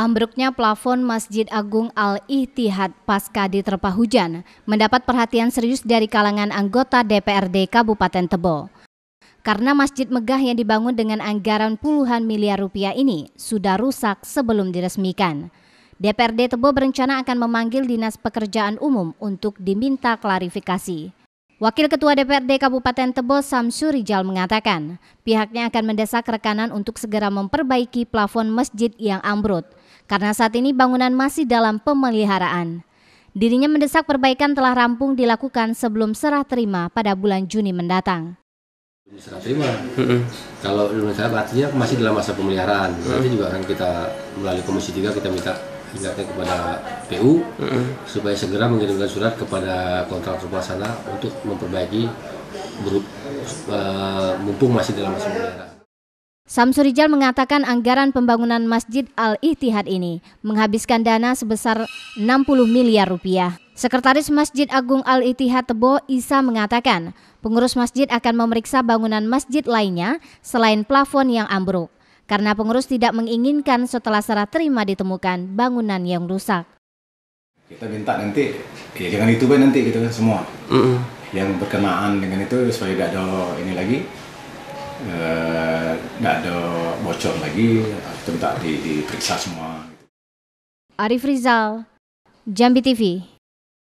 Ambruknya plafon Masjid Agung Al-Ihtihad pasca diterpa hujan mendapat perhatian serius dari kalangan anggota DPRD Kabupaten Tebo. Karena masjid megah yang dibangun dengan anggaran puluhan miliar rupiah ini sudah rusak sebelum diresmikan. DPRD Tebo berencana akan memanggil Dinas Pekerjaan Umum untuk diminta klarifikasi. Wakil Ketua DPRD Kabupaten Tebo Samsuri Rijal mengatakan, pihaknya akan mendesak rekanan untuk segera memperbaiki plafon masjid yang ambruk karena saat ini bangunan masih dalam pemeliharaan. Dirinya mendesak perbaikan telah rampung dilakukan sebelum serah terima pada bulan Juni mendatang. Serah terima. Mm-hmm. Kalau menurut saya artinya masih dalam masa pemeliharaan. Mm-hmm. Nanti juga akan kita melalui Komisi 3 kita minta ingatnya kepada PU mm-hmm. supaya segera mengirimkan surat kepada kontraktor pelaksana untuk memperbaiki berup, uh, mumpung masih dalam masa pemeliharaan. Samsurijal mengatakan anggaran pembangunan Masjid Al-Ihtihad ini menghabiskan dana sebesar 60 miliar rupiah. Sekretaris Masjid Agung Al-Ihtihad Tebo Isa mengatakan pengurus masjid akan memeriksa bangunan masjid lainnya selain plafon yang ambruk karena pengurus tidak menginginkan setelah serah terima ditemukan bangunan yang rusak. Kita minta nanti, ya jangan itu nanti gitu kan semua. Mm -hmm. Yang berkenaan dengan itu supaya tidak ada ini lagi, eh, nggak ada bocor lagi, di diperiksa semua. Arif Rizal, Jambi TV.